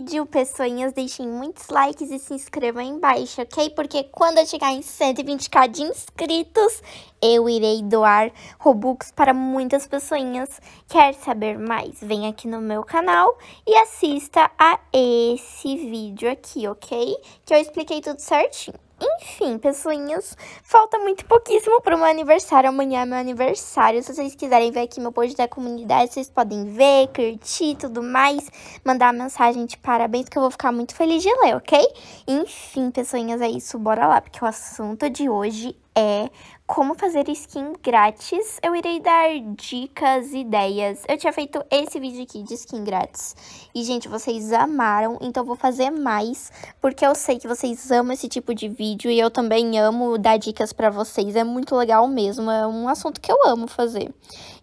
vídeo, pessoinhas, deixem muitos likes e se inscrevam aí embaixo, ok? Porque quando eu chegar em 120k de inscritos, eu irei doar Robux para muitas pessoinhas. Quer saber mais? Vem aqui no meu canal e assista a esse vídeo aqui, ok? Que eu expliquei tudo certinho. Enfim, pessoinhas, falta muito pouquíssimo para meu aniversário. Amanhã é meu aniversário. Se vocês quiserem ver aqui meu post da comunidade, vocês podem ver, curtir tudo mais. Mandar mensagem de parabéns, que eu vou ficar muito feliz de ler, ok? Enfim, pessoinhas, é isso. Bora lá, porque o assunto de hoje é como fazer skin grátis. Eu irei dar dicas, ideias. Eu tinha feito esse vídeo aqui de skin grátis. E, gente, vocês amaram, então vou fazer mais. Porque eu sei que vocês amam esse tipo de vídeo e eu também amo dar dicas pra vocês. É muito legal mesmo, é um assunto que eu amo fazer.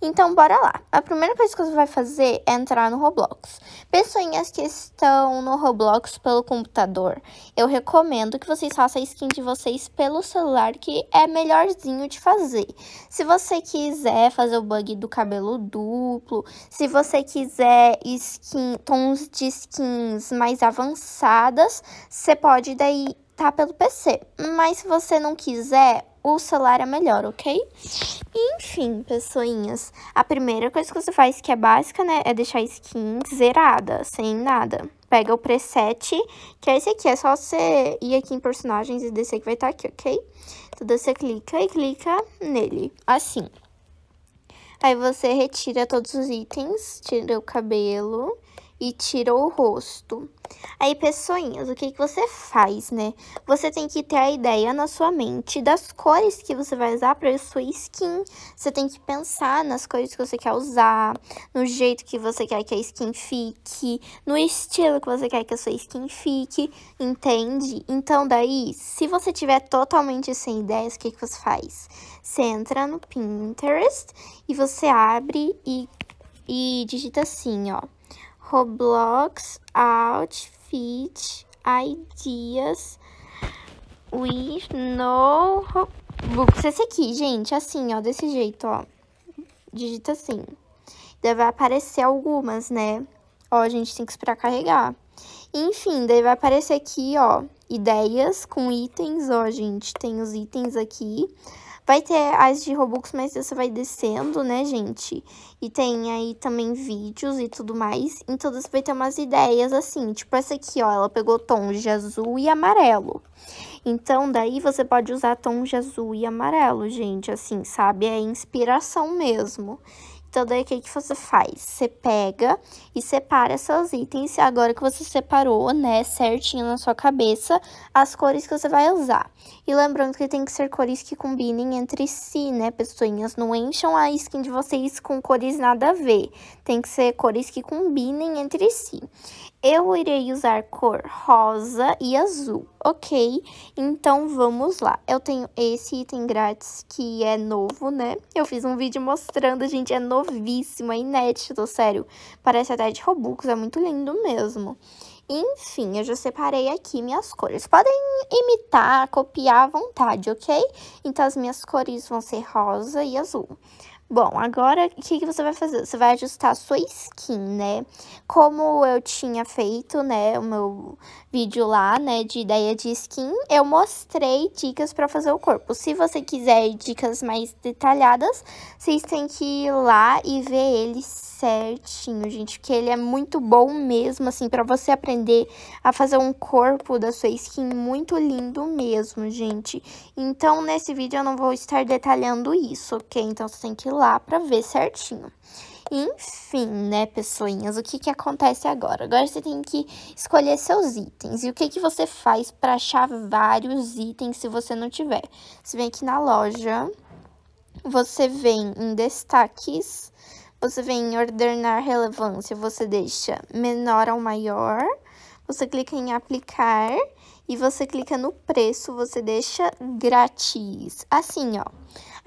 Então, bora lá. A primeira coisa que você vai fazer é entrar no Roblox. Pessoinhas que estão no Roblox pelo computador, eu recomendo que vocês façam a skin de vocês pelo celular, que é é melhorzinho de fazer. Se você quiser fazer o bug do cabelo duplo, se você quiser skin, tons de skins mais avançadas, você pode daí tá pelo PC. Mas se você não quiser, o celular é melhor, ok? Enfim, pessoinhas, a primeira coisa que você faz, que é básica, né, é deixar a skin zerada, sem nada pega o preset, que é esse aqui. É só você ir aqui em personagens e descer que vai estar tá aqui, ok? Então, você clica e clica nele, assim. Aí você retira todos os itens, tira o cabelo, e tirou o rosto. Aí, pessoinhas, o que, que você faz, né? Você tem que ter a ideia na sua mente das cores que você vai usar para sua skin. Você tem que pensar nas cores que você quer usar, no jeito que você quer que a skin fique, no estilo que você quer que a sua skin fique, entende? Então, daí, se você tiver totalmente sem ideias, o que, que você faz? Você entra no Pinterest e você abre e, e digita assim, ó. Roblox outfit ideas with no Roblox. Esse aqui, gente, assim, ó, desse jeito, ó. Digita assim. Daí vai aparecer algumas, né? Ó, a gente tem que esperar carregar. Enfim, daí vai aparecer aqui, ó, ideias com itens, ó, gente, tem os itens aqui. Vai ter as de Robux, mas você vai descendo, né, gente? E tem aí também vídeos e tudo mais. Então, você vai ter umas ideias assim, tipo essa aqui, ó. Ela pegou tons de azul e amarelo. Então, daí você pode usar tons de azul e amarelo, gente, assim, sabe? É inspiração mesmo. Então, daí o que, que você faz? Você pega e separa seus itens. Agora que você separou, né, certinho na sua cabeça, as cores que você vai usar. E lembrando que tem que ser cores que combinem entre si, né, pessoinhas? Não encham a skin de vocês com cores nada a ver. Tem que ser cores que combinem entre si. Eu irei usar cor rosa e azul, ok? Então, vamos lá. Eu tenho esse item grátis que é novo, né? Eu fiz um vídeo mostrando, gente, é novíssimo, é inédito, sério. Parece até de Robux, é muito lindo mesmo. Enfim, eu já separei aqui minhas cores. Podem imitar, copiar à vontade, ok? Então, as minhas cores vão ser rosa e azul. Bom, agora o que, que você vai fazer? Você vai ajustar a sua skin, né? Como eu tinha feito, né, o meu vídeo lá, né, de ideia de skin, eu mostrei dicas para fazer o corpo. Se você quiser dicas mais detalhadas, vocês têm que ir lá e ver ele certinho, gente, porque ele é muito bom mesmo, assim, para você aprender a fazer um corpo da sua skin muito lindo mesmo, gente. Então, nesse vídeo eu não vou estar detalhando isso, ok? Então, você tem que ir lá para ver certinho. Enfim, né, pessoinhas, o que que acontece agora? Agora você tem que escolher seus itens. E o que que você faz para achar vários itens se você não tiver? Você vem aqui na loja, você vem em destaques, você vem em ordenar relevância, você deixa menor ao maior, você clica em aplicar e você clica no preço, você deixa grátis. Assim, ó.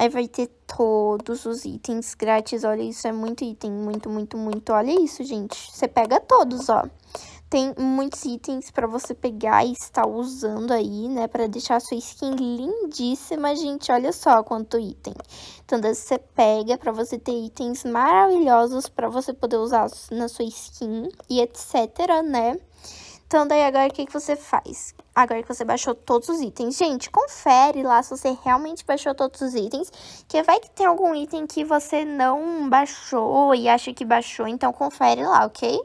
Aí vai ter todos os itens grátis. Olha, isso é muito item, muito, muito, muito. Olha isso, gente. Você pega todos, ó. Tem muitos itens para você pegar e estar usando aí, né? para deixar a sua skin lindíssima, gente. Olha só quanto item. Então, você pega para você ter itens maravilhosos para você poder usar na sua skin e etc, né? Então, daí agora o que, que você faz? Agora que você baixou todos os itens. Gente, confere lá se você realmente baixou todos os itens. Que vai que tem algum item que você não baixou e acha que baixou. Então, confere lá, ok?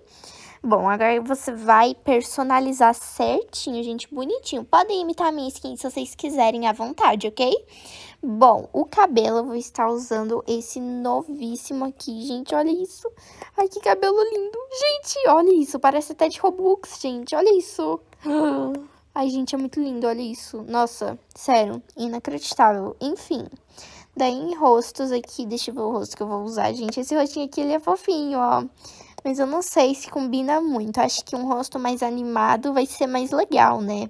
Bom, agora você vai personalizar certinho, gente, bonitinho. Podem imitar a minha skin se vocês quiserem à vontade, ok? Bom, o cabelo eu vou estar usando esse novíssimo aqui, gente, olha isso. Ai, que cabelo lindo. Gente, olha isso, parece até de Robux, gente, olha isso. Ai, gente, é muito lindo, olha isso. Nossa, sério, inacreditável. Enfim, daí em rostos aqui, deixa eu ver o rosto que eu vou usar, gente. Esse rostinho aqui, ele é fofinho, ó mas eu não sei se combina muito. Acho que um rosto mais animado vai ser mais legal, né?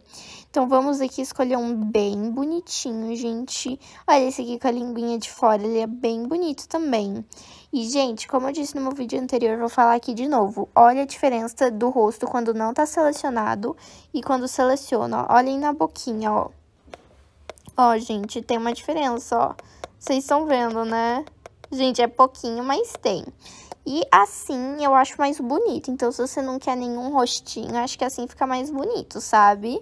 Então, vamos aqui escolher um bem bonitinho, gente. Olha esse aqui com a linguinha de fora, ele é bem bonito também. E, gente, como eu disse no meu vídeo anterior, vou falar aqui de novo. Olha a diferença do rosto quando não tá selecionado e quando seleciona, Olhem na boquinha, ó. Ó, gente, tem uma diferença, ó. Vocês estão vendo, né? Gente, é pouquinho, mas tem. E assim eu acho mais bonito. Então, se você não quer nenhum rostinho, acho que assim fica mais bonito, sabe?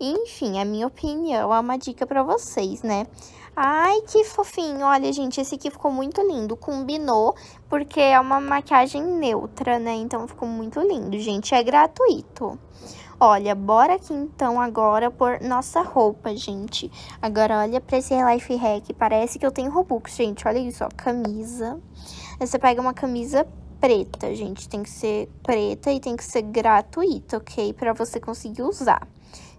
Enfim, a minha opinião é uma dica pra vocês, né? Ai, que fofinho. Olha, gente, esse aqui ficou muito lindo. Combinou, porque é uma maquiagem neutra, né? Então, ficou muito lindo, gente. É gratuito. Olha, bora aqui, então, agora por nossa roupa, gente. Agora, olha pra esse life hack. Parece que eu tenho Robux, gente. Olha isso, ó. Camisa. Camisa você pega uma camisa preta, gente. Tem que ser preta e tem que ser gratuita, ok? Pra você conseguir usar.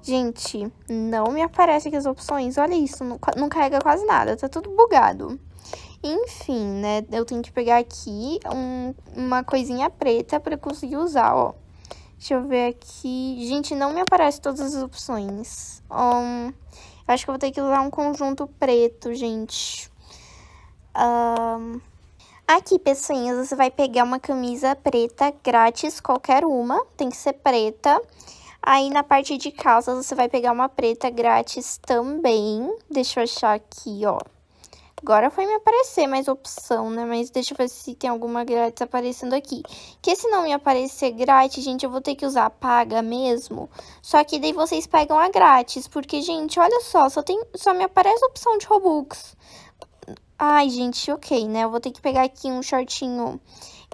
Gente, não me aparece aqui as opções. Olha isso, não, não carrega quase nada. Tá tudo bugado. Enfim, né? Eu tenho que pegar aqui um, uma coisinha preta pra conseguir usar, ó. Deixa eu ver aqui. Gente, não me aparece todas as opções. Um, acho que eu vou ter que usar um conjunto preto, gente. Um, Aqui, pessoinhas, você vai pegar uma camisa preta grátis, qualquer uma, tem que ser preta. Aí, na parte de calças, você vai pegar uma preta grátis também. Deixa eu achar aqui, ó. Agora foi me aparecer mais opção, né? Mas deixa eu ver se tem alguma grátis aparecendo aqui. Que se não me aparecer grátis, gente, eu vou ter que usar paga mesmo. Só que daí vocês pegam a grátis, porque, gente, olha só, só, tem, só me aparece a opção de Robux. Ai, gente, ok, né? Eu vou ter que pegar aqui um shortinho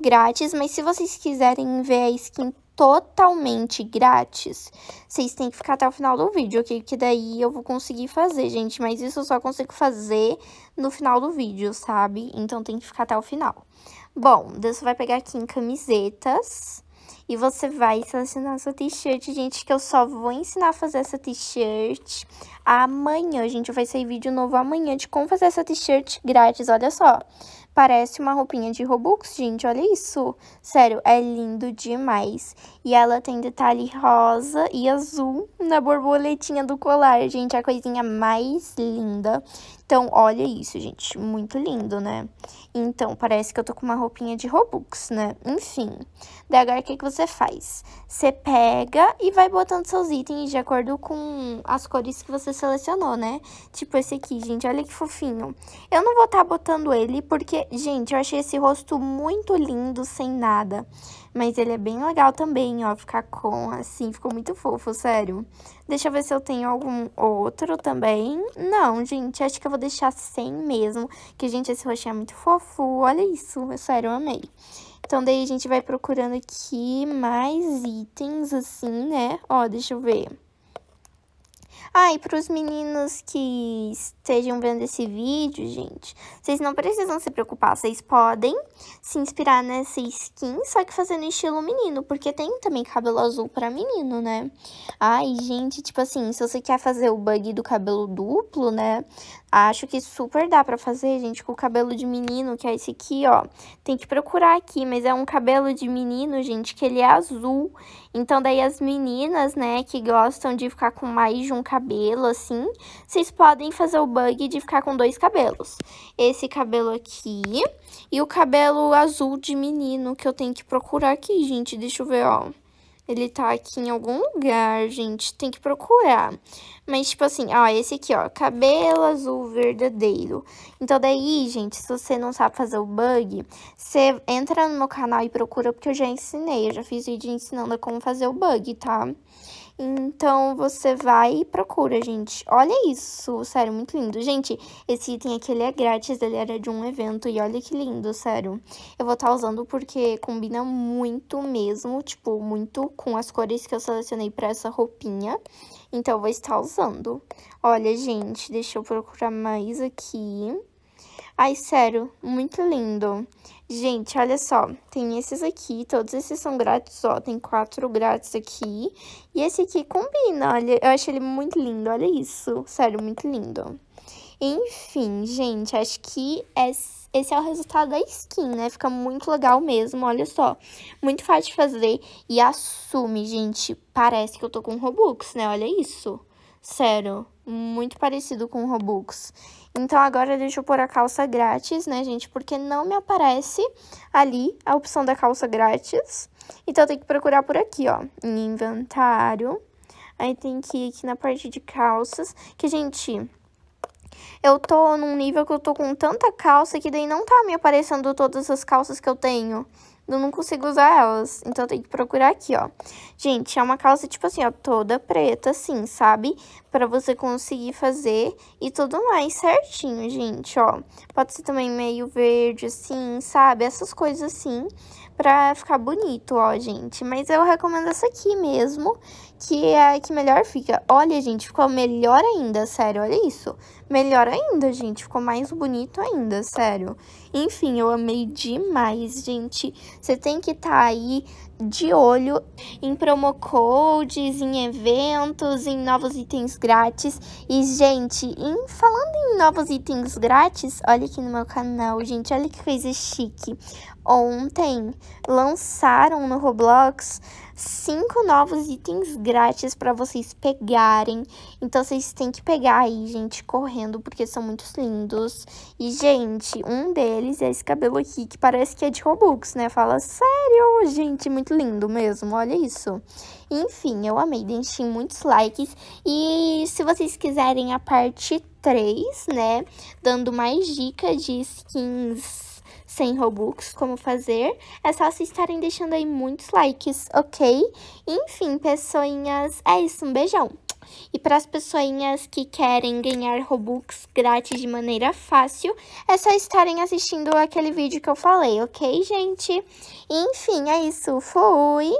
grátis, mas se vocês quiserem ver a skin totalmente grátis, vocês têm que ficar até o final do vídeo, ok? Porque daí eu vou conseguir fazer, gente, mas isso eu só consigo fazer no final do vídeo, sabe? Então tem que ficar até o final. Bom, Deus vai pegar aqui em camisetas. E você vai selecionar sua t-shirt, gente, que eu só vou ensinar a fazer essa t-shirt amanhã, gente. Vai sair vídeo novo amanhã de como fazer essa t-shirt grátis, olha só. Parece uma roupinha de Robux, gente, olha isso. Sério, é lindo demais. E ela tem detalhe rosa e azul na borboletinha do colar, gente. É a coisinha mais linda. Então, olha isso, gente. Muito lindo, né? Então, parece que eu tô com uma roupinha de Robux, né? Enfim. Daí agora o que, que você faz? Você pega e vai botando seus itens de acordo com as cores que você selecionou, né? Tipo esse aqui, gente, olha que fofinho. Eu não vou estar tá botando ele porque, gente, eu achei esse rosto muito lindo, sem nada. Mas ele é bem legal também, ó, ficar com, assim, ficou muito fofo, sério. Deixa eu ver se eu tenho algum outro também. Não, gente, acho que eu vou deixar sem mesmo, que, gente, esse roxinho é muito fofo fofo, olha isso, sério, eu amei. Então, daí a gente vai procurando aqui mais itens, assim, né? Ó, deixa eu ver. Ah, e para os meninos que estejam vendo esse vídeo, gente, vocês não precisam se preocupar, vocês podem se inspirar nessa skin, só que fazendo estilo menino, porque tem também cabelo azul para menino, né? Ai, gente, tipo assim, se você quer fazer o bug do cabelo duplo, né, Acho que super dá pra fazer, gente, com o cabelo de menino, que é esse aqui, ó. Tem que procurar aqui, mas é um cabelo de menino, gente, que ele é azul. Então, daí as meninas, né, que gostam de ficar com mais de um cabelo, assim, vocês podem fazer o bug de ficar com dois cabelos. Esse cabelo aqui e o cabelo azul de menino, que eu tenho que procurar aqui, gente. Deixa eu ver, ó. Ele tá aqui em algum lugar, gente. Tem que procurar. Mas, tipo assim, ó, esse aqui, ó. Cabelo azul verdadeiro. Então, daí, gente, se você não sabe fazer o bug, você entra no meu canal e procura, porque eu já ensinei. Eu já fiz vídeo ensinando como fazer o bug, tá? Tá? Então, você vai e procura, gente. Olha isso, sério, muito lindo. Gente, esse item aqui, ele é grátis, ele era de um evento. E olha que lindo, sério. Eu vou estar tá usando porque combina muito mesmo, tipo, muito com as cores que eu selecionei pra essa roupinha. Então, eu vou estar usando. Olha, gente, deixa eu procurar mais aqui. Ai, sério, muito lindo. Gente, olha só, tem esses aqui, todos esses são grátis, ó, tem quatro grátis aqui. E esse aqui combina, olha, eu acho ele muito lindo, olha isso, sério, muito lindo. Enfim, gente, acho que esse é o resultado da skin, né? Fica muito legal mesmo, olha só. Muito fácil de fazer e assume, gente, parece que eu tô com Robux, né? Olha isso. Sério, muito parecido com o Robux. Então agora deixa eu pôr a calça grátis, né, gente? Porque não me aparece ali a opção da calça grátis. Então eu tenho que procurar por aqui, ó, em inventário. Aí tem que ir aqui na parte de calças, que, gente, eu tô num nível que eu tô com tanta calça que daí não tá me aparecendo todas as calças que eu tenho eu não consigo usar elas. Então, eu tenho que procurar aqui, ó. Gente, é uma calça, tipo assim, ó, toda preta, assim, sabe? para você conseguir fazer e tudo mais certinho, gente, ó. Pode ser também meio verde, assim, sabe? Essas coisas assim, pra ficar bonito, ó, gente. Mas eu recomendo essa aqui mesmo, que é a que melhor fica. Olha, gente, ficou melhor ainda, sério, olha isso. Melhor ainda, gente, ficou mais bonito ainda, sério. Enfim, eu amei demais, gente. Você tem que estar tá aí de olho em promo codes, em eventos, em novos itens grátis. E, gente, em, falando em novos itens grátis, olha aqui no meu canal, gente, olha que coisa chique. Ontem lançaram no Roblox cinco novos itens grátis para vocês pegarem. Então, vocês têm que pegar aí, gente, correndo, porque são muito lindos. E, gente, um deles é esse cabelo aqui, que parece que é de Robux, né? Fala, sério, gente, muito lindo mesmo, olha isso. Enfim, eu amei, deixei muitos likes. E se vocês quiserem a parte 3, né, dando mais dicas de skins sem Robux, como fazer. É só vocês estarem deixando aí muitos likes, ok? Enfim, pessoinhas, é isso, um beijão! E para as pessoinhas que querem ganhar Robux grátis de maneira fácil, é só estarem assistindo aquele vídeo que eu falei, ok, gente? Enfim, é isso. Fui!